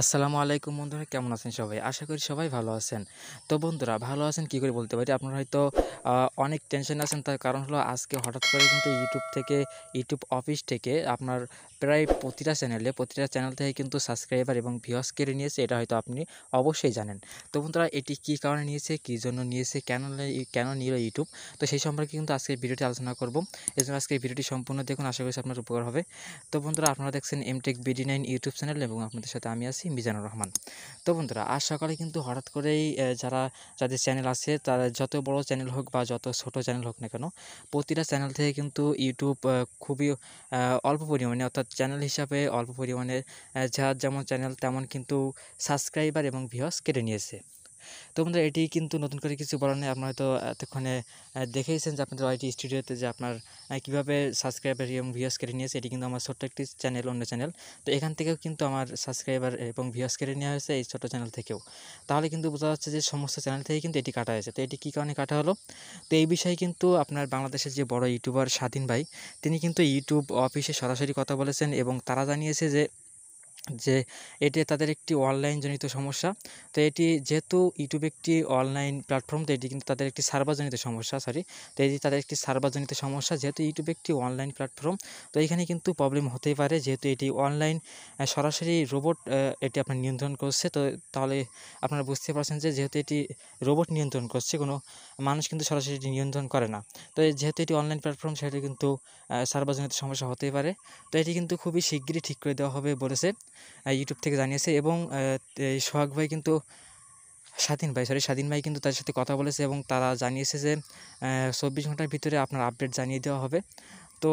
আসসালামু আলাইকুম বন্ধুরা কেমন আছেন সবাই আশা করি সবাই ভালো আছেন তো বন্ধুরা ভালো আছেন কি করে বলতে পারি আপনারা হয়তো অনেক টেনশন আছেন তার কারণ হলো আজকে হঠাৎ করে কিন্তু ইউটিউব থেকে ইউটিউব অফিস থেকে আপনার প্রায় প্রতিটা চ্যানেলে প্রতিটা চ্যানেল থেকে কিন্তু সাবস্ক্রাইবার এবং ভিওস কেড়ে নিয়েছে এটা হয়তো আপনি অবশ্যই জানেন তো বন্ধুরা এটি কি কারণে নিয়েছে কি জন্য নিয়েছে কেন কেন নিল ইউটিউব তো সেই সম্পর্কে কিন্তু আজকে ভিডিওটি আলোচনা করব এই জন্য আজকে ভিডিওটি সম্পূর্ণ দেখুন আশা করি আপনার উপকার হবে তো বন্ধুরা আপনারা দেখছেন MTech BD nine YouTube channel এবং আপনাদের সাথে আমি আছি আছি মিজানুর রহমান তো বন্ধুরা আজ সকালে কিন্তু হঠাৎ করেই যারা যাদের চ্যানেল আছে তারা যত বড় চ্যানেল হোক বা যত ছোট চ্যানেল হোক না কেন প্রতিটা চ্যানেল থেকে কিন্তু ইউটিউব খুবই অল্প পরিমাণে অর্থাৎ চ্যানেল হিসাবে অল্প পরিমাণে যার যেমন চ্যানেল তেমন কিন্তু সাবস্ক্রাইবার এবং ভিউস কেটে নিয়েছে তো বন্ধুরা এটি কিন্তু নতুন করে কিছু বলার নেই আপনারা হয়তো এতক্ষণে দেখেইছেন যে আপনাদের ওয়াইটি স্টুডিওতে যে আপনার কীভাবে সাবস্ক্রাইবার এবং ভিউস কেড়ে নিয়েছে এটি কিন্তু আমার ছোট্ট একটি চ্যানেল অন্য চ্যানেল তো এখান থেকেও কিন্তু আমার সাবস্ক্রাইবার এবং ভিউস কেড়ে নেওয়া হয়েছে এই ছোট চ্যানেল থেকেও তাহলে কিন্তু বোঝা যাচ্ছে যে সমস্ত চ্যানেল থেকে কিন্তু এটি কাটা হয়েছে তো এটি কী কারণে কাটা হলো তো এই বিষয়ে কিন্তু আপনার বাংলাদেশের যে বড় ইউটিউবার স্বাধীন ভাই তিনি কিন্তু ইউটিউব অফিসে সরাসরি কথা বলেছেন এবং তারা জানিয়েছে যে যে এটি তাদের একটি অনলাইনজনিত সমস্যা তো এটি যেহেতু ইউটিউব একটি অনলাইন প্ল্যাটফর্ম তো এটি কিন্তু তাদের একটি সার্ভারজনিত সমস্যা সরি তো এটি তাদের একটি সার্ভারজনিত সমস্যা যেহেতু ইউটিউব একটি অনলাইন প্ল্যাটফর্ম তো এখানে কিন্তু প্রবলেম হতেই পারে যেহেতু এটি অনলাইন সরাসরি রোবট এটি আপনার নিয়ন্ত্রণ করছে তো তাহলে আপনারা বুঝতে পারছেন যে যেহেতু এটি রোবট নিয়ন্ত্রণ করছে কোনো মানুষ কিন্তু সরাসরি এটি নিয়ন্ত্রণ করে না তো যেহেতু এটি অনলাইন প্ল্যাটফর্ম সেটি কিন্তু সার্ভারজনিত সমস্যা হতেই পারে তো এটি কিন্তু খুবই শিগগিরই ঠিক করে দেওয়া হবে বলেছে ইউটিউব থেকে জানিয়েছে এবং সোহাগ ভাই কিন্তু স্বাধীন ভাই সরি স্বাধীন ভাই কিন্তু তাদের সাথে কথা বলেছে এবং তারা জানিয়েছে যে চব্বিশ ঘন্টার ভিতরে আপনার আপডেট জানিয়ে দেওয়া হবে তো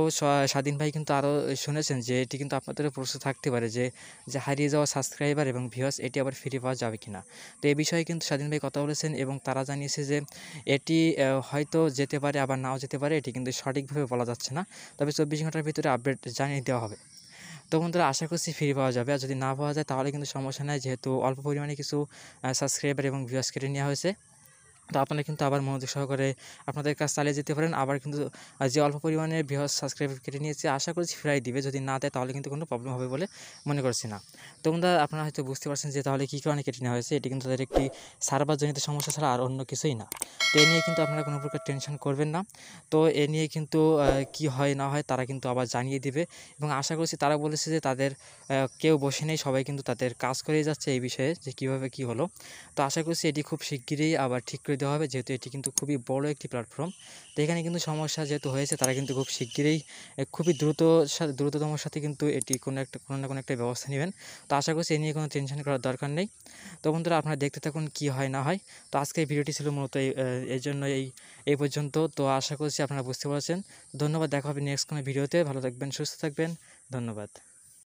স্বাধীন ভাই কিন্তু আরও শুনেছেন যে এটি কিন্তু আপনাদের প্রশ্ন থাকতে পারে যে যে হারিয়ে যাওয়া সাবস্ক্রাইবার এবং ভিউস এটি আবার ফিরে পাওয়া যাবে কি না তো এ বিষয়ে কিন্তু স্বাধীন ভাই কথা বলেছেন এবং তারা জানিয়েছে যে এটি হয়তো যেতে পারে আবার নাও যেতে পারে এটি কিন্তু সঠিকভাবে বলা যাচ্ছে না তবে চব্বিশ ঘন্টার ভিতরে আপডেট জানিয়ে দেওয়া হবে তো বন্ধুরা আশা করছি ফ্রি পাওয়া যাবে আর যদি না পাওয়া যায় তাহলে কিন্তু সমস্যা নেই যেহেতু অল্প পরিমাণে কিছু সাবস্ক্রাইবার এবং ভিউয়ার্স কেটে নেওয়া হয়েছে তো আপনারা কিন্তু আবার মনোযোগ সহকারে আপনাদের কাজ চালিয়ে যেতে পারেন আবার কিন্তু যে অল্প পরিমাণে বৃহৎ সাবস্ক্রাইব কেটে নিয়েছে আশা করছি ফেরাই দিবে যদি না দেয় তাহলে কিন্তু কোনো প্রবলেম হবে বলে মনে করছি না তোমরা আপনারা হয়তো বুঝতে পারছেন যে তাহলে কী কারণে কেটে নেওয়া হয়েছে এটি কিন্তু তাদের একটি সার্ভারজনিত সমস্যা ছাড়া আর অন্য কিছুই না তো এ নিয়ে কিন্তু আপনারা কোনো প্রকার টেনশন করবেন না তো এ নিয়ে কিন্তু কি হয় না হয় তারা কিন্তু আবার জানিয়ে দিবে এবং আশা করছি তারা বলেছে যে তাদের কেউ বসে নেই সবাই কিন্তু তাদের কাজ করেই যাচ্ছে এই বিষয়ে যে কীভাবে কি হলো তো আশা করছি এটি খুব শিগগিরই আবার ঠিক করে করে দেওয়া হবে যেহেতু এটি কিন্তু খুবই বড় একটি প্ল্যাটফর্ম তো এখানে কিন্তু সমস্যা যেহেতু হয়েছে তারা কিন্তু খুব শিগগিরই খুবই দ্রুত দ্রুততম সাথে কিন্তু এটি কোনো একটা কোনো না কোনো একটা ব্যবস্থা নেবেন তো আশা করছি এ নিয়ে কোনো টেনশন করার দরকার নেই তো বন্ধুরা আপনারা দেখতে থাকুন কি হয় না হয় তো আজকে এই ভিডিওটি ছিল মূলত এই জন্য এই এই পর্যন্ত তো আশা করছি আপনারা বুঝতে পারছেন ধন্যবাদ দেখা হবে নেক্সট কোনো ভিডিওতে ভালো থাকবেন সুস্থ থাকবেন ধন্যবাদ